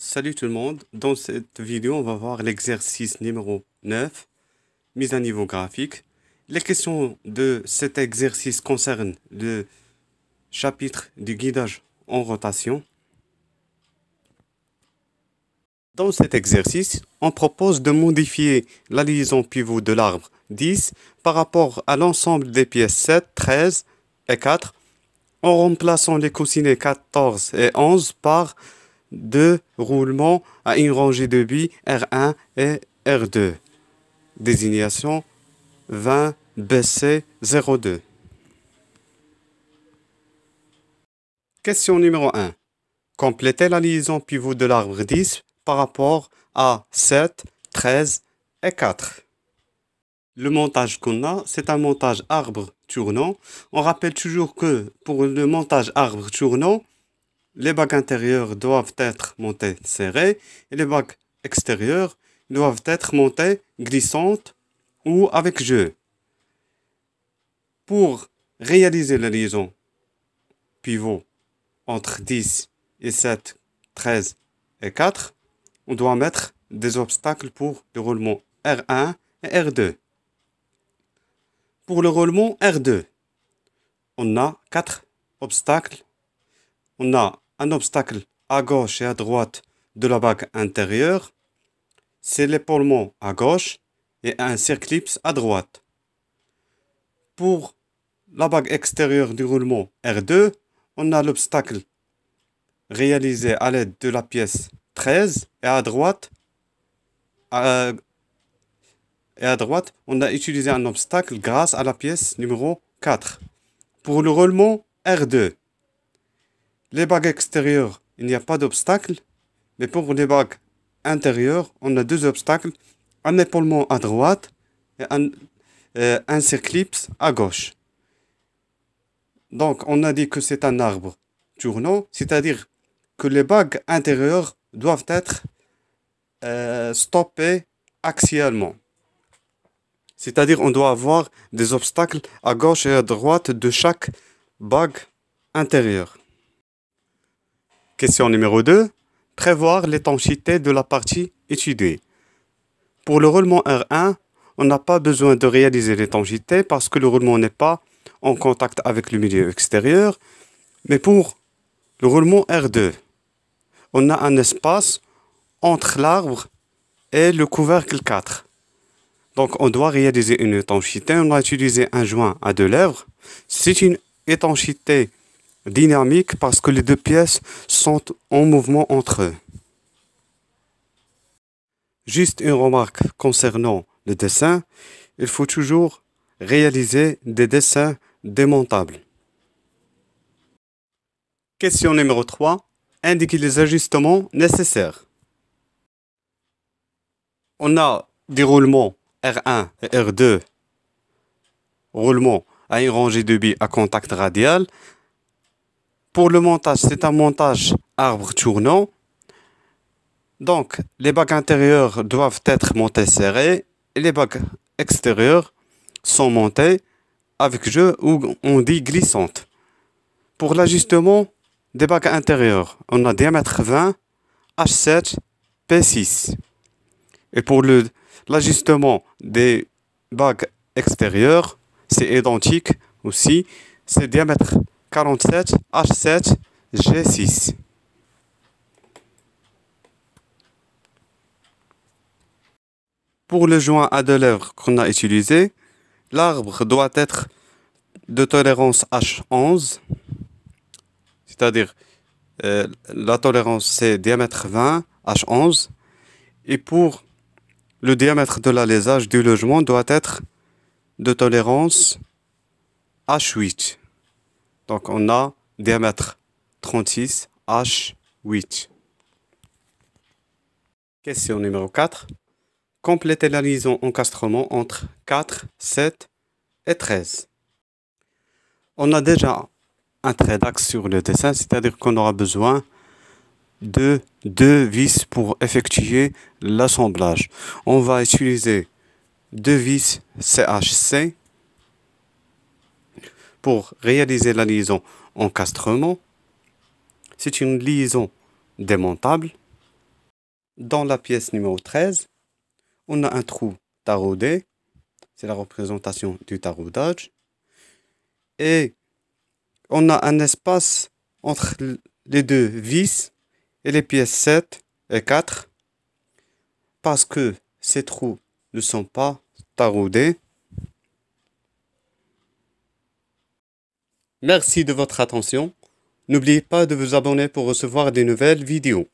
Salut tout le monde, dans cette vidéo on va voir l'exercice numéro 9, mise à niveau graphique. Les questions de cet exercice concernent le chapitre du guidage en rotation. Dans cet exercice, on propose de modifier la liaison pivot de l'arbre 10 par rapport à l'ensemble des pièces 7, 13 et 4 en remplaçant les coussinets 14 et 11 par de roulement à une rangée de billes R1 et R2. Désignation 20 BC02. Question numéro 1. Complétez la liaison pivot de l'arbre 10 par rapport à 7, 13 et 4. Le montage qu'on a, c'est un montage arbre tournant. On rappelle toujours que pour le montage arbre tournant, les bacs intérieurs doivent être montés serrés et les bacs extérieurs doivent être montés glissantes ou avec jeu. Pour réaliser la liaison pivot entre 10 et 7, 13 et 4, on doit mettre des obstacles pour le roulement R1 et R2. Pour le roulement R2, on a quatre obstacles. On a un obstacle à gauche et à droite de la bague intérieure, c'est l'épaulement à gauche et un circlips à droite. Pour la bague extérieure du roulement R2, on a l'obstacle réalisé à l'aide de la pièce 13 et à droite, euh, et à droite, on a utilisé un obstacle grâce à la pièce numéro 4. Pour le roulement R2, les bagues extérieures, il n'y a pas d'obstacle, mais pour les bagues intérieures, on a deux obstacles, un épaulement à droite et un, euh, circlipse à gauche. Donc, on a dit que c'est un arbre tournant, c'est-à-dire que les bagues intérieures doivent être euh, stoppées axialement. C'est-à-dire on doit avoir des obstacles à gauche et à droite de chaque bague intérieure. Question numéro 2. Prévoir l'étanchéité de la partie étudiée. Pour le roulement R1, on n'a pas besoin de réaliser l'étanchéité parce que le roulement n'est pas en contact avec le milieu extérieur. Mais pour le roulement R2, on a un espace entre l'arbre et le couvercle 4. Donc on doit réaliser une étanchéité. On va utiliser un joint à deux lèvres. C'est une étanchéité dynamique parce que les deux pièces sont en mouvement entre eux. Juste une remarque concernant le dessin, il faut toujours réaliser des dessins démontables. Question numéro 3. Indiquez les ajustements nécessaires. On a des roulements R1 et R2, roulements à une rangée de billes à contact radial, pour le montage, c'est un montage arbre tournant. Donc, les bagues intérieures doivent être montées serrées et les bagues extérieures sont montées avec jeu ou on dit glissante. Pour l'ajustement des bagues intérieures, on a diamètre 20, H7, P6. Et pour l'ajustement des bagues extérieures, c'est identique aussi, c'est diamètre 47 H7 G6. Pour le joint à deux lèvres qu'on a utilisé, l'arbre doit être de tolérance H11, c'est-à-dire euh, la tolérance c'est diamètre 20, H11, et pour le diamètre de l'alésage du logement doit être de tolérance H8. Donc on a diamètre 36 H8. Question numéro 4. compléter la liaison encastrement entre 4, 7 et 13. On a déjà un trait d'axe sur le dessin, c'est-à-dire qu'on aura besoin de deux vis pour effectuer l'assemblage. On va utiliser deux vis CHC pour réaliser la liaison encastrement, c'est une liaison démontable. Dans la pièce numéro 13, on a un trou taraudé, c'est la représentation du taraudage, et on a un espace entre les deux vis et les pièces 7 et 4, parce que ces trous ne sont pas taraudés, Merci de votre attention. N'oubliez pas de vous abonner pour recevoir des nouvelles vidéos.